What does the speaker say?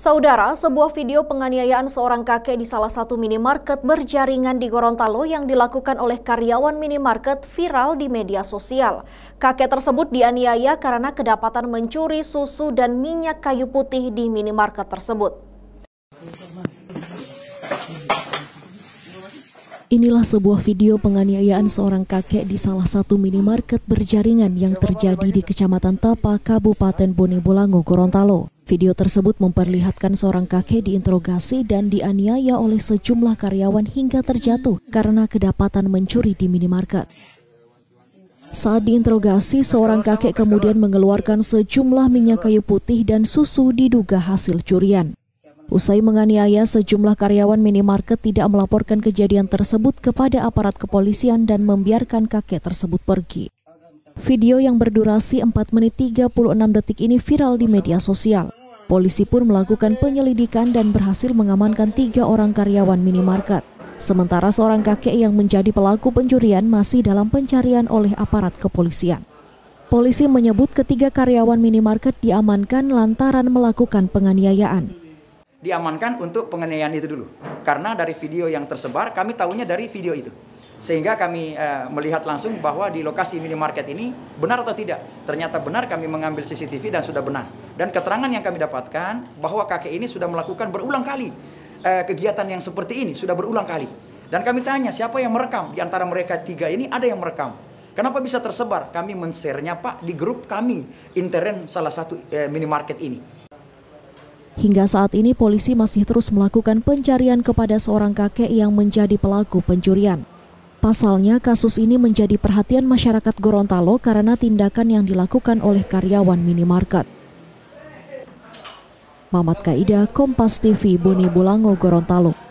Saudara, sebuah video penganiayaan seorang kakek di salah satu minimarket berjaringan di Gorontalo yang dilakukan oleh karyawan minimarket viral di media sosial. Kakek tersebut dianiaya karena kedapatan mencuri susu dan minyak kayu putih di minimarket tersebut. Inilah sebuah video penganiayaan seorang kakek di salah satu minimarket berjaringan yang terjadi di Kecamatan Tapa, Kabupaten Bone Bolango, Gorontalo. Video tersebut memperlihatkan seorang kakek diinterogasi dan dianiaya oleh sejumlah karyawan hingga terjatuh karena kedapatan mencuri di minimarket. Saat diinterogasi, seorang kakek kemudian mengeluarkan sejumlah minyak kayu putih dan susu diduga hasil curian. Usai menganiaya, sejumlah karyawan minimarket tidak melaporkan kejadian tersebut kepada aparat kepolisian dan membiarkan kakek tersebut pergi. Video yang berdurasi 4 menit 36 detik ini viral di media sosial. Polisi pun melakukan penyelidikan dan berhasil mengamankan tiga orang karyawan minimarket. Sementara seorang kakek yang menjadi pelaku pencurian masih dalam pencarian oleh aparat kepolisian. Polisi menyebut ketiga karyawan minimarket diamankan lantaran melakukan penganiayaan. Diamankan untuk penganiayaan itu dulu. Karena dari video yang tersebar, kami tahunya dari video itu sehingga kami eh, melihat langsung bahwa di lokasi minimarket ini benar atau tidak. Ternyata benar kami mengambil CCTV dan sudah benar. Dan keterangan yang kami dapatkan bahwa kakek ini sudah melakukan berulang kali eh, kegiatan yang seperti ini, sudah berulang kali. Dan kami tanya siapa yang merekam di antara mereka tiga ini ada yang merekam. Kenapa bisa tersebar? Kami men-share-nya Pak di grup kami intern salah satu eh, minimarket ini. Hingga saat ini polisi masih terus melakukan pencarian kepada seorang kakek yang menjadi pelaku pencurian. Pasalnya, kasus ini menjadi perhatian masyarakat Gorontalo karena tindakan yang dilakukan oleh karyawan minimarket. Mamat Kaida, Kompas TV, Boni Bulango, Gorontalo.